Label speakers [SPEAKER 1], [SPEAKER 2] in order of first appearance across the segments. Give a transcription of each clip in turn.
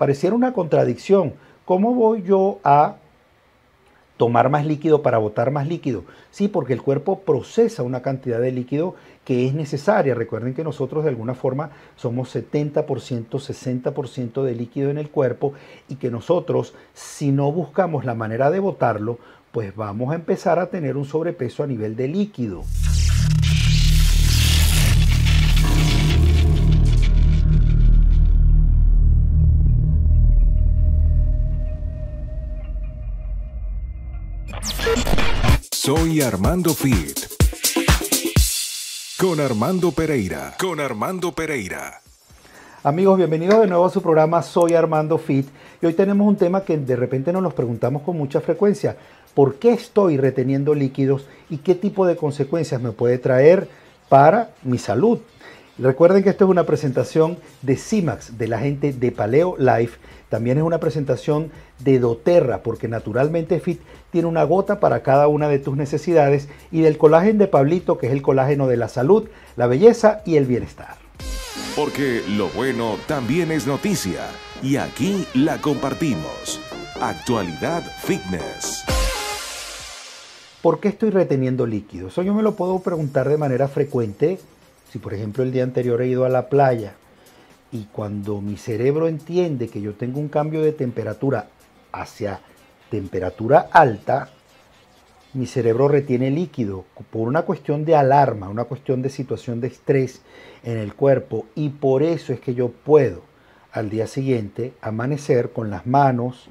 [SPEAKER 1] Pareciera una contradicción. ¿Cómo voy yo a tomar más líquido para botar más líquido. Sí, porque el cuerpo procesa una cantidad de líquido que es necesaria. Recuerden que nosotros de alguna forma somos 70%, 60% de líquido en el cuerpo y que nosotros si no buscamos la manera de botarlo, pues vamos a empezar a tener un sobrepeso a nivel de líquido. Soy Armando Fit. Con Armando Pereira. Con Armando Pereira. Amigos, bienvenidos de nuevo a su programa Soy Armando Fit. Y hoy tenemos un tema que de repente nos nos preguntamos con mucha frecuencia. ¿Por qué estoy reteniendo líquidos y qué tipo de consecuencias me puede traer para mi salud, Recuerden que esto es una presentación de CIMAX, de la gente de Paleo Life. También es una presentación de doTERRA, porque naturalmente Fit tiene una gota para cada una de tus necesidades y del colágeno de Pablito, que es el colágeno de la salud, la belleza y el bienestar. Porque lo bueno también es noticia y aquí la compartimos. Actualidad Fitness. ¿Por qué estoy reteniendo líquidos? yo me lo puedo preguntar de manera frecuente si por ejemplo el día anterior he ido a la playa y cuando mi cerebro entiende que yo tengo un cambio de temperatura hacia temperatura alta, mi cerebro retiene líquido por una cuestión de alarma, una cuestión de situación de estrés en el cuerpo y por eso es que yo puedo al día siguiente amanecer con las manos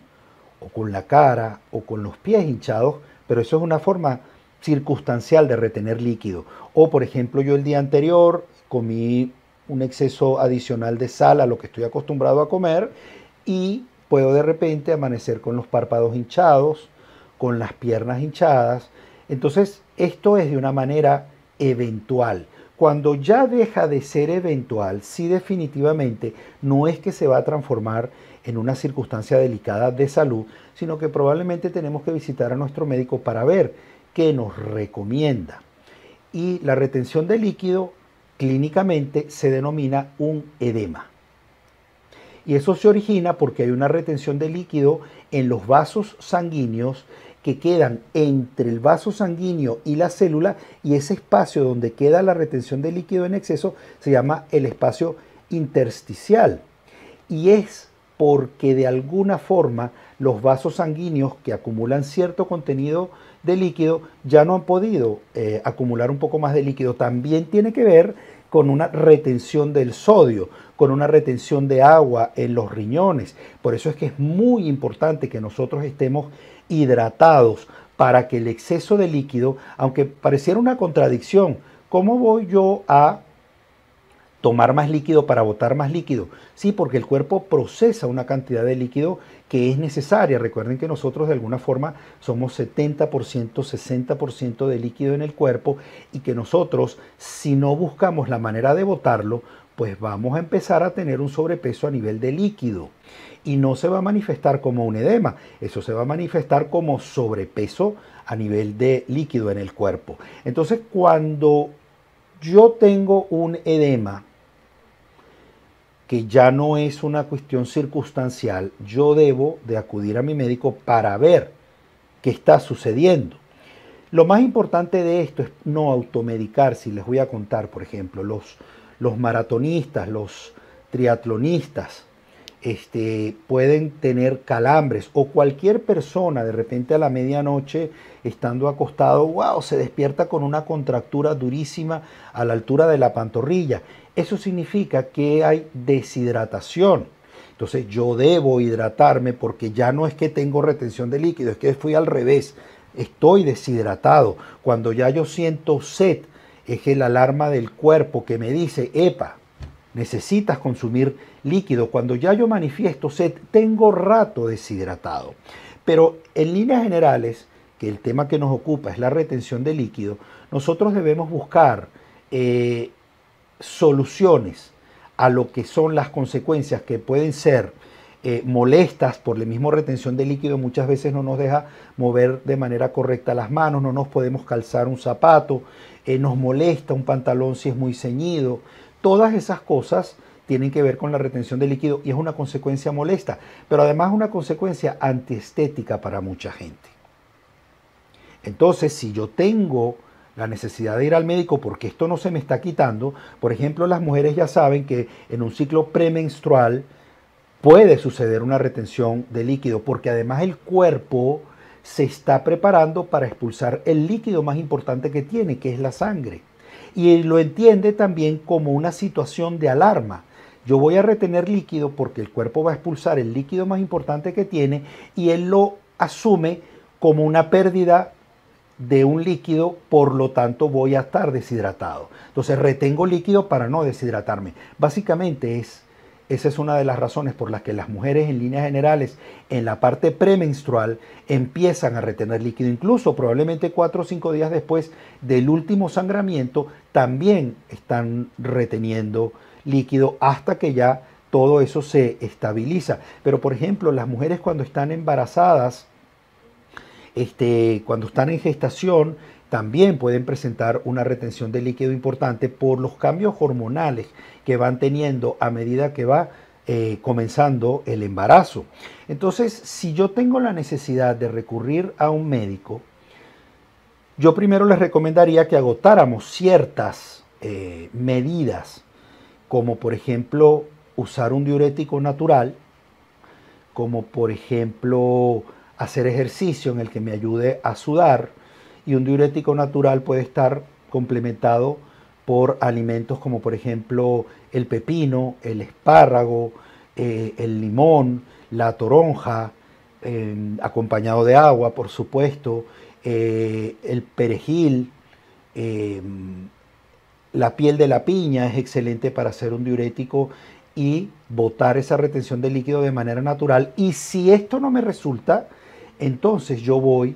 [SPEAKER 1] o con la cara o con los pies hinchados, pero eso es una forma circunstancial de retener líquido. O, por ejemplo, yo el día anterior comí un exceso adicional de sal a lo que estoy acostumbrado a comer y puedo de repente amanecer con los párpados hinchados, con las piernas hinchadas. Entonces, esto es de una manera eventual. Cuando ya deja de ser eventual, sí definitivamente no es que se va a transformar en una circunstancia delicada de salud, sino que probablemente tenemos que visitar a nuestro médico para ver que nos recomienda. Y la retención de líquido clínicamente se denomina un edema. Y eso se origina porque hay una retención de líquido en los vasos sanguíneos que quedan entre el vaso sanguíneo y la célula y ese espacio donde queda la retención de líquido en exceso se llama el espacio intersticial. Y es porque de alguna forma los vasos sanguíneos que acumulan cierto contenido de líquido, ya no han podido eh, acumular un poco más de líquido. También tiene que ver con una retención del sodio, con una retención de agua en los riñones. Por eso es que es muy importante que nosotros estemos hidratados para que el exceso de líquido, aunque pareciera una contradicción, ¿cómo voy yo a tomar más líquido para botar más líquido. Sí, porque el cuerpo procesa una cantidad de líquido que es necesaria. Recuerden que nosotros de alguna forma somos 70%, 60% de líquido en el cuerpo y que nosotros si no buscamos la manera de botarlo, pues vamos a empezar a tener un sobrepeso a nivel de líquido. Y no se va a manifestar como un edema, eso se va a manifestar como sobrepeso a nivel de líquido en el cuerpo. Entonces cuando yo tengo un edema, que ya no es una cuestión circunstancial, yo debo de acudir a mi médico para ver qué está sucediendo. Lo más importante de esto es no automedicar, si les voy a contar, por ejemplo, los, los maratonistas, los triatlonistas, este, pueden tener calambres o cualquier persona de repente a la medianoche estando acostado, wow, se despierta con una contractura durísima a la altura de la pantorrilla. Eso significa que hay deshidratación. Entonces yo debo hidratarme porque ya no es que tengo retención de líquido, es que fui al revés, estoy deshidratado. Cuando ya yo siento sed, es el alarma del cuerpo que me dice, epa, necesitas consumir líquido. Cuando ya yo manifiesto sed, tengo rato deshidratado. Pero en líneas generales, que el tema que nos ocupa es la retención de líquido, nosotros debemos buscar eh, soluciones a lo que son las consecuencias que pueden ser eh, molestas por la misma retención de líquido, muchas veces no nos deja mover de manera correcta las manos, no nos podemos calzar un zapato, eh, nos molesta un pantalón si es muy ceñido, Todas esas cosas tienen que ver con la retención de líquido y es una consecuencia molesta, pero además una consecuencia antiestética para mucha gente. Entonces, si yo tengo la necesidad de ir al médico porque esto no se me está quitando, por ejemplo, las mujeres ya saben que en un ciclo premenstrual puede suceder una retención de líquido porque además el cuerpo se está preparando para expulsar el líquido más importante que tiene, que es la sangre y lo entiende también como una situación de alarma. Yo voy a retener líquido porque el cuerpo va a expulsar el líquido más importante que tiene y él lo asume como una pérdida de un líquido, por lo tanto voy a estar deshidratado. Entonces retengo líquido para no deshidratarme. Básicamente es esa es una de las razones por las que las mujeres en líneas generales en la parte premenstrual empiezan a retener líquido. Incluso probablemente cuatro o cinco días después del último sangramiento también están reteniendo líquido hasta que ya todo eso se estabiliza. Pero por ejemplo, las mujeres cuando están embarazadas, este, cuando están en gestación, también pueden presentar una retención de líquido importante por los cambios hormonales que van teniendo a medida que va eh, comenzando el embarazo. Entonces, si yo tengo la necesidad de recurrir a un médico, yo primero les recomendaría que agotáramos ciertas eh, medidas, como por ejemplo usar un diurético natural, como por ejemplo hacer ejercicio en el que me ayude a sudar, y un diurético natural puede estar complementado por alimentos como por ejemplo el pepino, el espárrago, eh, el limón, la toronja, eh, acompañado de agua, por supuesto, eh, el perejil, la piel de la piña es excelente para hacer un diurético y botar esa retención de líquido de manera natural. Y si esto no me resulta, entonces yo voy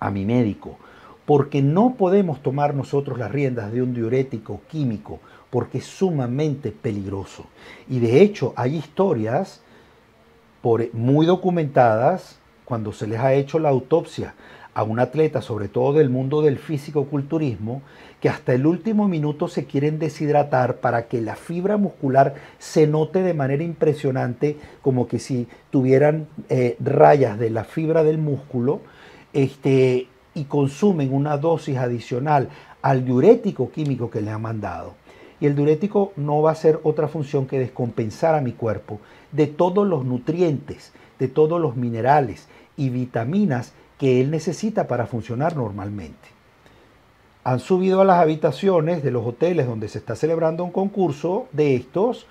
[SPEAKER 1] a mi médico, porque no podemos tomar nosotros las riendas de un diurético químico, porque es sumamente peligroso. Y de hecho hay historias muy documentadas cuando se les ha hecho la autopsia a un atleta, sobre todo del mundo del físico-culturismo, que hasta el último minuto se quieren deshidratar para que la fibra muscular se note de manera impresionante, como que si tuvieran eh, rayas de la fibra del músculo, este, y consumen una dosis adicional al diurético químico que le han mandado. Y el diurético no va a ser otra función que descompensar a mi cuerpo de todos los nutrientes, de todos los minerales y vitaminas que él necesita para funcionar normalmente. Han subido a las habitaciones de los hoteles donde se está celebrando un concurso de estos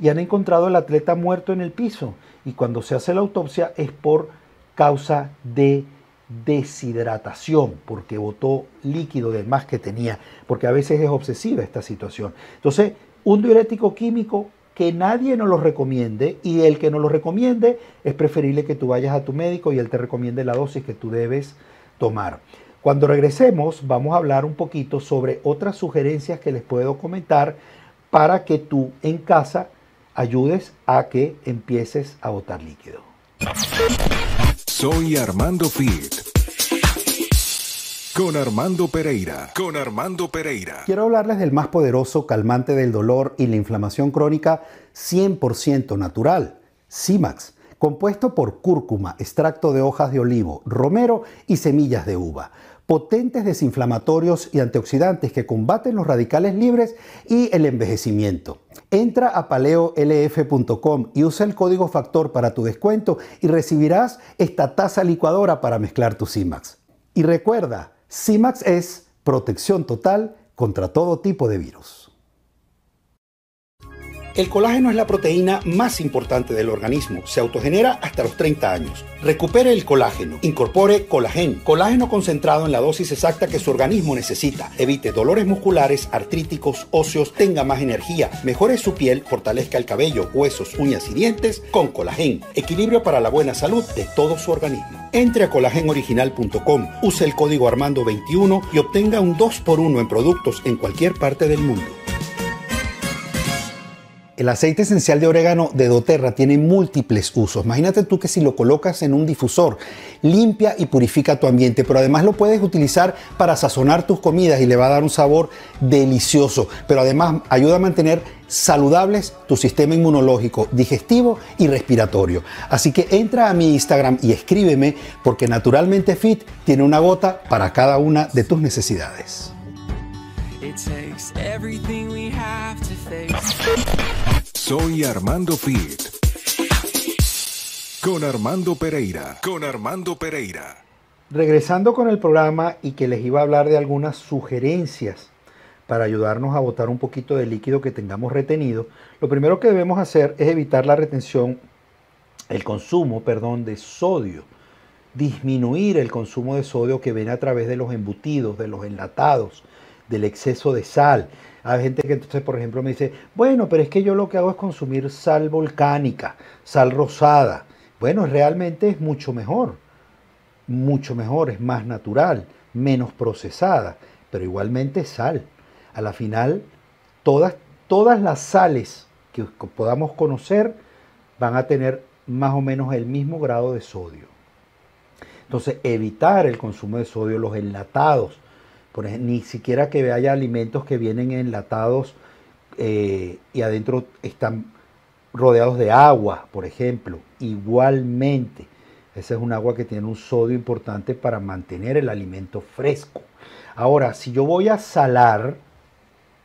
[SPEAKER 1] y han encontrado al atleta muerto en el piso. Y cuando se hace la autopsia es por causa de deshidratación, porque botó líquido de más que tenía, porque a veces es obsesiva esta situación. Entonces, un diurético químico que nadie nos lo recomiende y el que nos lo recomiende es preferible que tú vayas a tu médico y él te recomiende la dosis que tú debes tomar. Cuando regresemos vamos a hablar un poquito sobre otras sugerencias que les puedo comentar para que tú en casa ayudes a que empieces a botar líquido. Soy Armando Fit. Con Armando Pereira. Con Armando Pereira. Quiero hablarles del más poderoso calmante del dolor y la inflamación crónica 100% natural, CIMAX, compuesto por cúrcuma, extracto de hojas de olivo, romero y semillas de uva potentes desinflamatorios y antioxidantes que combaten los radicales libres y el envejecimiento. Entra a paleolf.com y usa el código factor para tu descuento y recibirás esta taza licuadora para mezclar tu CIMAX. Y recuerda, CIMAX es protección total contra todo tipo de virus. El colágeno es la proteína más importante del organismo. Se autogenera hasta los 30 años. Recupere el colágeno. Incorpore colagen. Colágeno concentrado en la dosis exacta que su organismo necesita. Evite dolores musculares, artríticos, óseos. Tenga más energía. Mejore su piel. Fortalezca el cabello, huesos, uñas y dientes con colágeno. Equilibrio para la buena salud de todo su organismo. Entre a colagenoriginal.com. Use el código Armando21 y obtenga un 2x1 en productos en cualquier parte del mundo. El aceite esencial de orégano de doTERRA tiene múltiples usos. Imagínate tú que si lo colocas en un difusor, limpia y purifica tu ambiente, pero además lo puedes utilizar para sazonar tus comidas y le va a dar un sabor delicioso. Pero además ayuda a mantener saludables tu sistema inmunológico, digestivo y respiratorio. Así que entra a mi Instagram y escríbeme porque Naturalmente Fit tiene una gota para cada una de tus necesidades. Soy Armando Fit. Con Armando Pereira. Con Armando Pereira. Regresando con el programa y que les iba a hablar de algunas sugerencias para ayudarnos a botar un poquito de líquido que tengamos retenido, lo primero que debemos hacer es evitar la retención, el consumo, perdón, de sodio, disminuir el consumo de sodio que viene a través de los embutidos, de los enlatados, del exceso de sal. Hay gente que entonces, por ejemplo, me dice, bueno, pero es que yo lo que hago es consumir sal volcánica, sal rosada. Bueno, realmente es mucho mejor, mucho mejor, es más natural, menos procesada, pero igualmente sal. A la final, todas, todas las sales que podamos conocer van a tener más o menos el mismo grado de sodio. Entonces, evitar el consumo de sodio, los enlatados, ni siquiera que haya alimentos que vienen enlatados eh, y adentro están rodeados de agua, por ejemplo. Igualmente, esa es un agua que tiene un sodio importante para mantener el alimento fresco. Ahora, si yo voy a salar,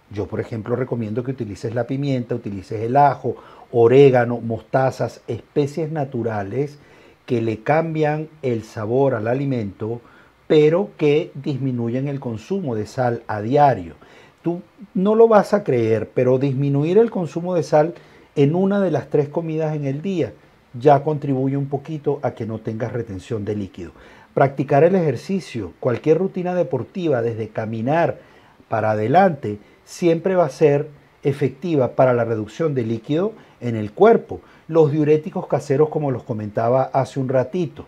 [SPEAKER 1] yo por ejemplo recomiendo que utilices la pimienta, utilices el ajo, orégano, mostazas, especies naturales que le cambian el sabor al alimento pero que disminuyen el consumo de sal a diario. Tú no lo vas a creer, pero disminuir el consumo de sal en una de las tres comidas en el día ya contribuye un poquito a que no tengas retención de líquido. Practicar el ejercicio, cualquier rutina deportiva, desde caminar para adelante, siempre va a ser efectiva para la reducción de líquido en el cuerpo. Los diuréticos caseros, como los comentaba hace un ratito,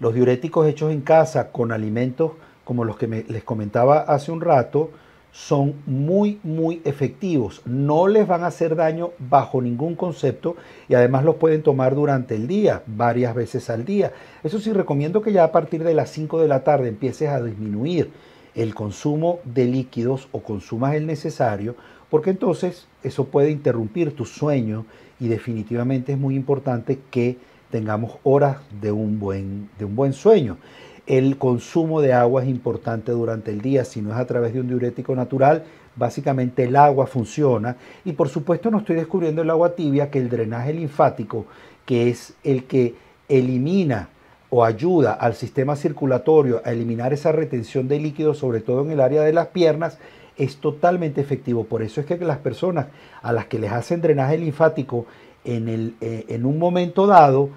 [SPEAKER 1] los diuréticos hechos en casa con alimentos como los que les comentaba hace un rato son muy, muy efectivos. No les van a hacer daño bajo ningún concepto y además los pueden tomar durante el día, varias veces al día. Eso sí, recomiendo que ya a partir de las 5 de la tarde empieces a disminuir el consumo de líquidos o consumas el necesario, porque entonces eso puede interrumpir tu sueño y definitivamente es muy importante que tengamos horas de un buen, de un buen sueño. El consumo de agua es importante durante el día, si no es a través de un diurético natural, básicamente el agua funciona. Y por supuesto no estoy descubriendo el agua tibia, que el drenaje linfático, que es el que elimina o ayuda al sistema circulatorio a eliminar esa retención de líquido, sobre todo en el área de las piernas, es totalmente efectivo. Por eso es que las personas a las que les hacen drenaje linfático en, el, eh, en un momento dado,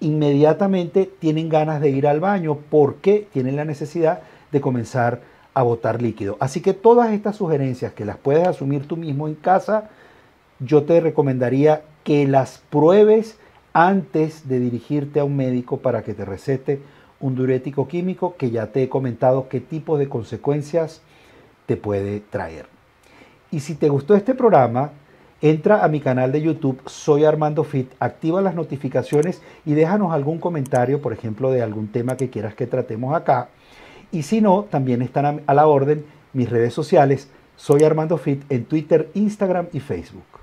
[SPEAKER 1] inmediatamente tienen ganas de ir al baño porque tienen la necesidad de comenzar a botar líquido. Así que todas estas sugerencias que las puedes asumir tú mismo en casa, yo te recomendaría que las pruebes antes de dirigirte a un médico para que te recete un diurético químico que ya te he comentado qué tipo de consecuencias te puede traer. Y si te gustó este programa, Entra a mi canal de YouTube Soy Armando Fit, activa las notificaciones y déjanos algún comentario, por ejemplo, de algún tema que quieras que tratemos acá. Y si no, también están a la orden mis redes sociales, Soy Armando Fit en Twitter, Instagram y Facebook.